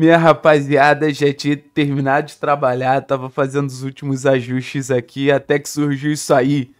Minha rapaziada já tinha terminado de trabalhar, tava fazendo os últimos ajustes aqui, até que surgiu isso aí.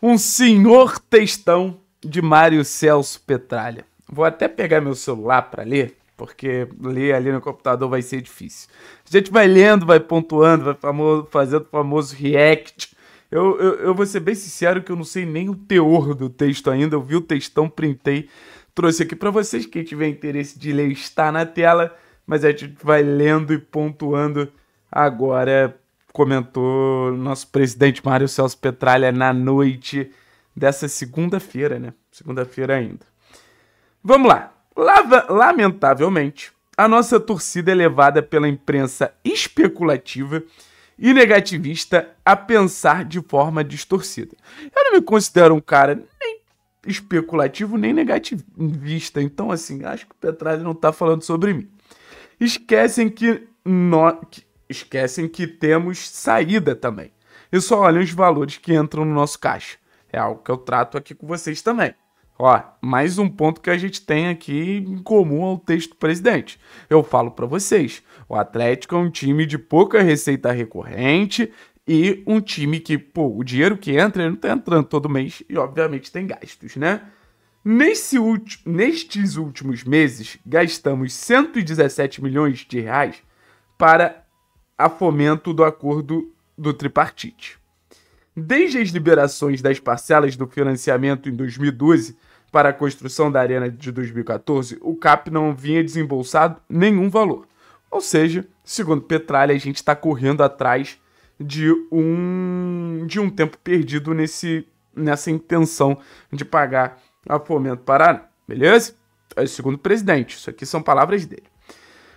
Um senhor textão de Mário Celso Petralha. Vou até pegar meu celular para ler, porque ler ali no computador vai ser difícil. A gente vai lendo, vai pontuando, vai famoso, fazendo o famoso react. Eu, eu, eu vou ser bem sincero que eu não sei nem o teor do texto ainda. Eu vi o textão, printei, trouxe aqui para vocês. Quem tiver interesse de ler, está na tela mas a gente vai lendo e pontuando. Agora comentou nosso presidente Mário Celso Petralha na noite dessa segunda-feira, né? Segunda-feira ainda. Vamos lá. Lava, lamentavelmente, a nossa torcida é levada pela imprensa especulativa e negativista a pensar de forma distorcida. Eu não me considero um cara nem especulativo nem negativista, então assim, acho que o Petralha não tá falando sobre mim esquecem que, no... esquecem que temos saída também. E só olham os valores que entram no nosso caixa. É algo que eu trato aqui com vocês também. Ó, mais um ponto que a gente tem aqui em comum ao texto do presidente. Eu falo para vocês, o Atlético é um time de pouca receita recorrente e um time que, pô, o dinheiro que entra, ele não tá entrando todo mês e obviamente tem gastos, né? Ulti... nestes últimos meses, gastamos 117 milhões de reais para a fomento do acordo do tripartite. Desde as liberações das parcelas do financiamento em 2012 para a construção da arena de 2014, o CAP não vinha desembolsado nenhum valor. Ou seja, segundo Petralha, a gente está correndo atrás de um de um tempo perdido nesse nessa intenção de pagar a fomento Paraná, beleza? É o segundo presidente, isso aqui são palavras dele.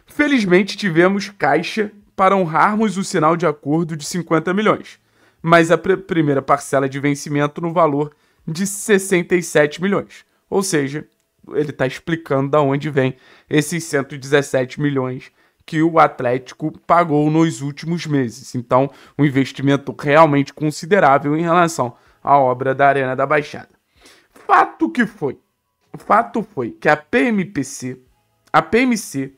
Felizmente tivemos caixa para honrarmos o sinal de acordo de 50 milhões, mas a primeira parcela de vencimento no valor de 67 milhões. Ou seja, ele está explicando da onde vem esses 117 milhões que o Atlético pagou nos últimos meses. Então, um investimento realmente considerável em relação à obra da Arena da Baixada fato que foi, o fato foi que a PMPC, a PMC,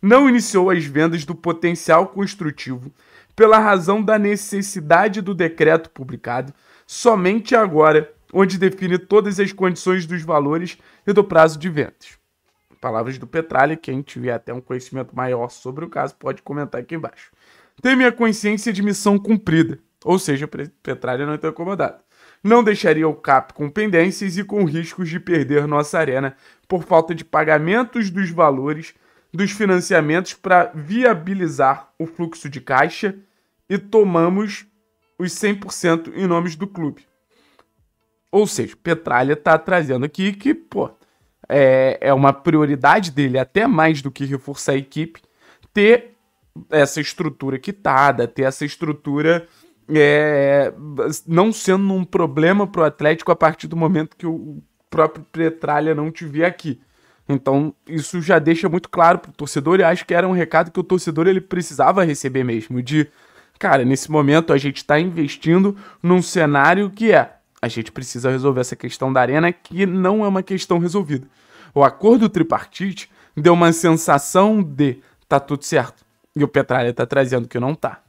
não iniciou as vendas do potencial construtivo pela razão da necessidade do decreto publicado somente agora, onde define todas as condições dos valores e do prazo de vendas. Palavras do Petralha, quem tiver até um conhecimento maior sobre o caso pode comentar aqui embaixo. Tem minha consciência de missão cumprida, ou seja, Petralha não está incomodado não deixaria o CAP com pendências e com riscos de perder nossa arena por falta de pagamentos dos valores dos financiamentos para viabilizar o fluxo de caixa e tomamos os 100% em nomes do clube. Ou seja, Petralha está trazendo aqui que, pô, é, é uma prioridade dele, até mais do que reforçar a equipe, ter essa estrutura quitada, ter essa estrutura é, não sendo um problema para o Atlético a partir do momento que o próprio Petralha não tiver aqui. Então, isso já deixa muito claro para o torcedor e acho que era um recado que o torcedor ele precisava receber mesmo, de cara, nesse momento a gente está investindo num cenário que é a gente precisa resolver essa questão da arena que não é uma questão resolvida. O acordo tripartite deu uma sensação de tá tudo certo. E o Petralha tá trazendo que não tá.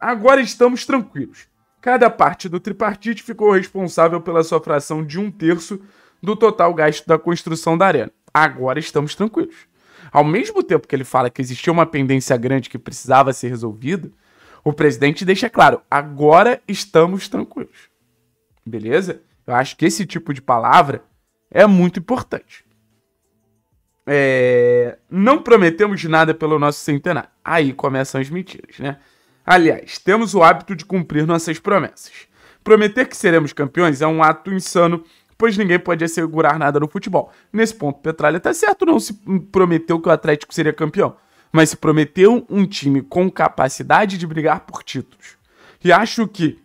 Agora estamos tranquilos. Cada parte do tripartite ficou responsável pela sua fração de um terço do total gasto da construção da arena. Agora estamos tranquilos. Ao mesmo tempo que ele fala que existia uma pendência grande que precisava ser resolvida, o presidente deixa claro: agora estamos tranquilos. Beleza? Eu acho que esse tipo de palavra é muito importante. É... Não prometemos nada pelo nosso centenário. Aí começam as mentiras, né? Aliás, temos o hábito de cumprir nossas promessas. Prometer que seremos campeões é um ato insano, pois ninguém pode assegurar nada no futebol. Nesse ponto, Petralha tá certo, não se prometeu que o Atlético seria campeão, mas se prometeu um time com capacidade de brigar por títulos. E acho que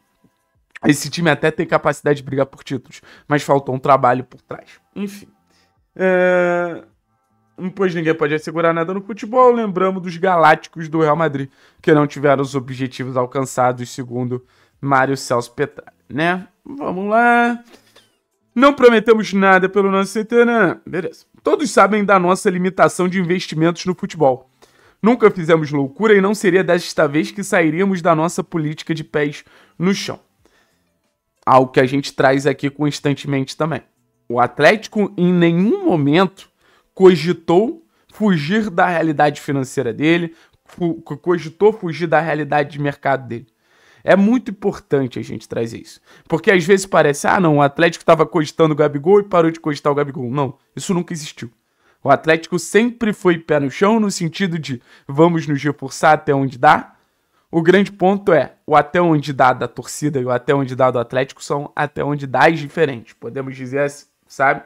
esse time até tem capacidade de brigar por títulos, mas faltou um trabalho por trás. Enfim. É pois ninguém pode assegurar nada no futebol, lembramos dos galácticos do Real Madrid, que não tiveram os objetivos alcançados, segundo Mário Celso Petralha, né? Vamos lá. Não prometemos nada pelo nosso CT, né? Beleza. Todos sabem da nossa limitação de investimentos no futebol. Nunca fizemos loucura e não seria desta vez que sairíamos da nossa política de pés no chão. Algo que a gente traz aqui constantemente também. O Atlético em nenhum momento cogitou fugir da realidade financeira dele, fu cogitou fugir da realidade de mercado dele. É muito importante a gente trazer isso. Porque às vezes parece, ah, não, o Atlético estava cogitando o Gabigol e parou de cogitar o Gabigol. Não, isso nunca existiu. O Atlético sempre foi pé no chão no sentido de vamos nos reforçar até onde dá. O grande ponto é o até onde dá da torcida e o até onde dá do Atlético são até onde dá diferentes, podemos dizer assim, sabe?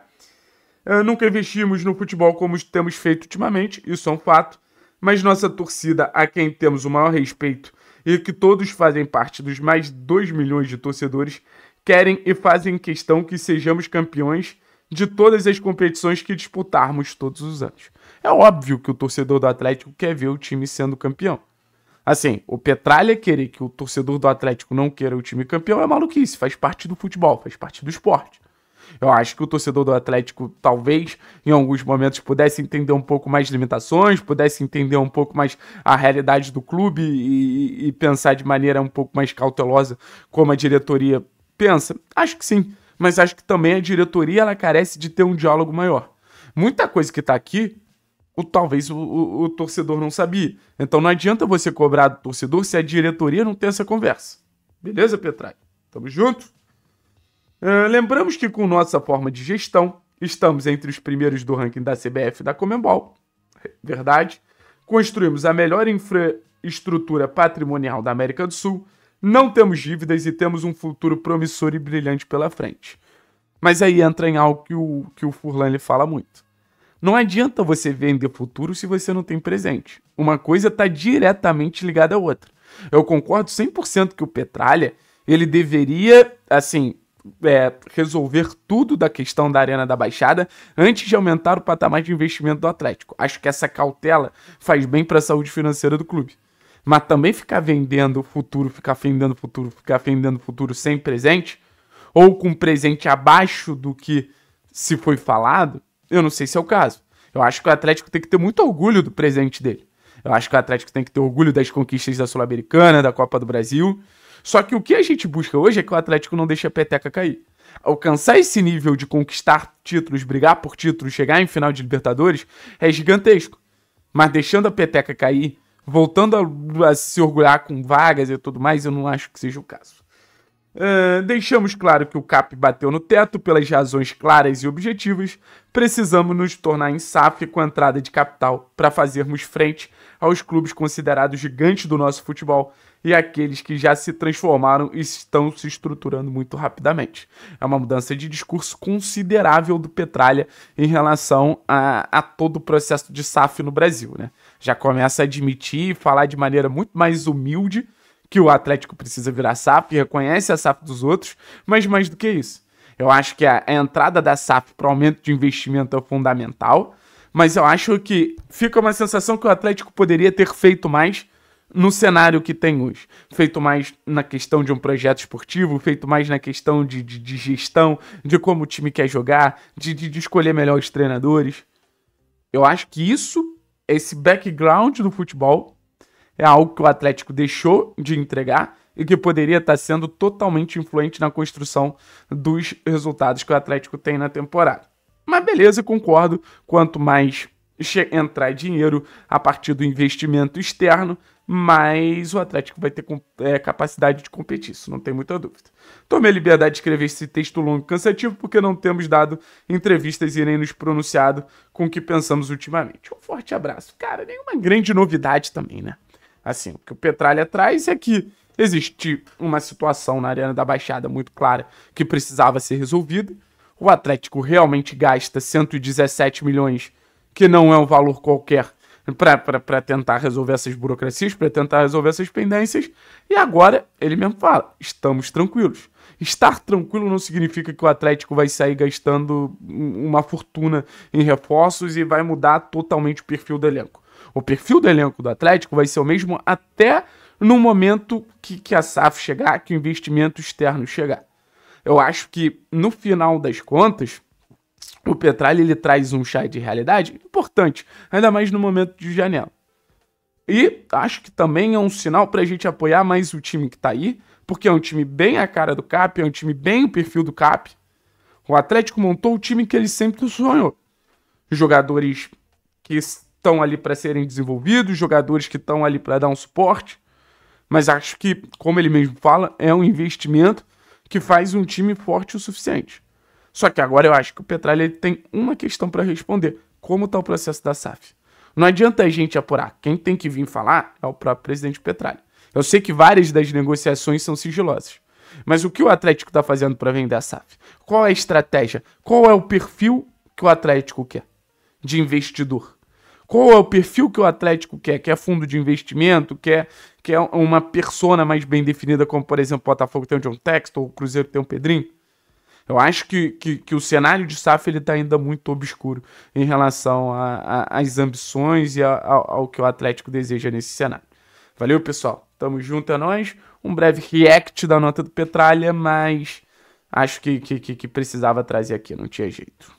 Eh, nunca investimos no futebol como temos feito ultimamente, isso é um fato, mas nossa torcida, a quem temos o maior respeito e que todos fazem parte dos mais 2 milhões de torcedores, querem e fazem questão que sejamos campeões de todas as competições que disputarmos todos os anos. É óbvio que o torcedor do Atlético quer ver o time sendo campeão. Assim, o Petralha querer que o torcedor do Atlético não queira o time campeão é maluquice, faz parte do futebol, faz parte do esporte. Eu acho que o torcedor do Atlético, talvez, em alguns momentos, pudesse entender um pouco mais limitações, pudesse entender um pouco mais a realidade do clube e, e pensar de maneira um pouco mais cautelosa como a diretoria pensa. Acho que sim, mas acho que também a diretoria ela carece de ter um diálogo maior. Muita coisa que está aqui o, talvez o, o, o, torcedor não sabia. Então não adianta você cobrar do torcedor se a diretoria não tem essa conversa. Beleza, Petrai? Tamo junto? É, lembramos que com nossa forma de gestão, estamos entre os primeiros do ranking da CBF e da Comembol, verdade? Construímos a melhor infraestrutura patrimonial da América do Sul, não temos dívidas e temos um futuro promissor e brilhante pela frente. Mas aí entra em algo que o, que o Furlan fala muito. Não adianta você vender futuro se você não tem presente. Uma coisa está diretamente ligada à outra. Eu concordo 100% que o Petralha, ele deveria, assim, é, resolver tudo da questão da Arena da Baixada antes de aumentar o patamar de investimento do Atlético. Acho que essa cautela faz bem para a saúde financeira do clube. Mas também ficar vendendo o futuro, ficar vendendo o futuro, ficar vendendo o futuro sem presente, ou com presente abaixo do que se foi falado, eu não sei se é o caso. Eu acho que o Atlético tem que ter muito orgulho do presente dele. Eu acho que o Atlético tem que ter orgulho das conquistas da Sul-Americana, da Copa do Brasil só que o que a gente busca hoje é que o Atlético não deixe a peteca cair. Alcançar esse nível de conquistar títulos, brigar por títulos, chegar em final de Libertadores é gigantesco. Mas deixando a peteca cair, voltando a, a se orgulhar com vagas e tudo mais, eu não acho que seja o caso. Uh, deixamos claro que o CAP bateu no teto pelas razões claras e objetivas. Precisamos nos tornar em SAF com a entrada de capital para fazermos frente aos clubes considerados gigantes do nosso futebol e aqueles que já se transformaram e estão se estruturando muito rapidamente. É uma mudança de discurso considerável do Petralha em relação a, a todo o processo de SAF no Brasil. Né? Já começa a admitir e falar de maneira muito mais humilde que o Atlético precisa virar SAF, reconhece a SAF dos outros, mas mais do que isso. Eu acho que a, a entrada da SAF para o aumento de investimento é fundamental, mas eu acho que fica uma sensação que o Atlético poderia ter feito mais no cenário que tem hoje. Feito mais na questão de um projeto esportivo, feito mais na questão de, de, de gestão, de como o time quer jogar, de, de, de escolher melhor os treinadores. Eu acho que isso, esse background do futebol, é algo que o Atlético deixou de entregar e que poderia estar sendo totalmente influente na construção dos resultados que o Atlético tem na temporada. Mas beleza, concordo, quanto mais entrar dinheiro a partir do investimento externo, mais o Atlético vai ter é, capacidade de competir, isso não tem muita dúvida. Tomei a liberdade de escrever esse texto longo e cansativo porque não temos dado entrevistas e nem nos pronunciado com o que pensamos ultimamente. Um forte abraço. Cara, nenhuma grande novidade também, né? Assim, o que o Petralha traz é que existe uma situação na Arena da Baixada muito clara que precisava ser resolvida. O Atlético realmente gasta 117 milhões, que não é um valor qualquer, para tentar resolver essas burocracias, para tentar resolver essas pendências. E agora ele mesmo fala: estamos tranquilos. Estar tranquilo não significa que o Atlético vai sair gastando uma fortuna em reforços e vai mudar totalmente o perfil do elenco o perfil do elenco do Atlético vai ser o mesmo até no momento que, que a SAF chegar, que o investimento externo chegar. Eu acho que, no final das contas, o Petralha ele traz um chá de realidade importante, ainda mais no momento de janela. E acho que também é um sinal para a gente apoiar mais o time que está aí, porque é um time bem a cara do Cap, é um time bem o perfil do Cap. O Atlético montou o time que ele sempre sonhou. Jogadores que estão ali para serem desenvolvidos, jogadores que estão ali para dar um suporte. Mas acho que, como ele mesmo fala, é um investimento que faz um time forte o suficiente. Só que agora eu acho que o Petralha ele tem uma questão para responder: como está o processo da SAF? Não adianta a gente apurar. Quem tem que vir falar é o próprio presidente Petralha. Eu sei que várias das negociações são sigilosas. Mas o que o Atlético está fazendo para vender a SAF? Qual é a estratégia? Qual é o perfil que o Atlético quer de investidor? Qual é o perfil que o Atlético quer? Quer fundo de investimento? Quer, quer uma persona mais bem definida, como por exemplo o Botafogo tem o John Texton, ou o Cruzeiro tem o Pedrinho? Eu acho que, que, que o cenário de SAF está ainda muito obscuro em relação às ambições e a, a, ao que o Atlético deseja nesse cenário. Valeu, pessoal. Tamo junto, é nóis. Um breve react da nota do Petralha, mas acho que, que, que precisava trazer aqui, não tinha jeito.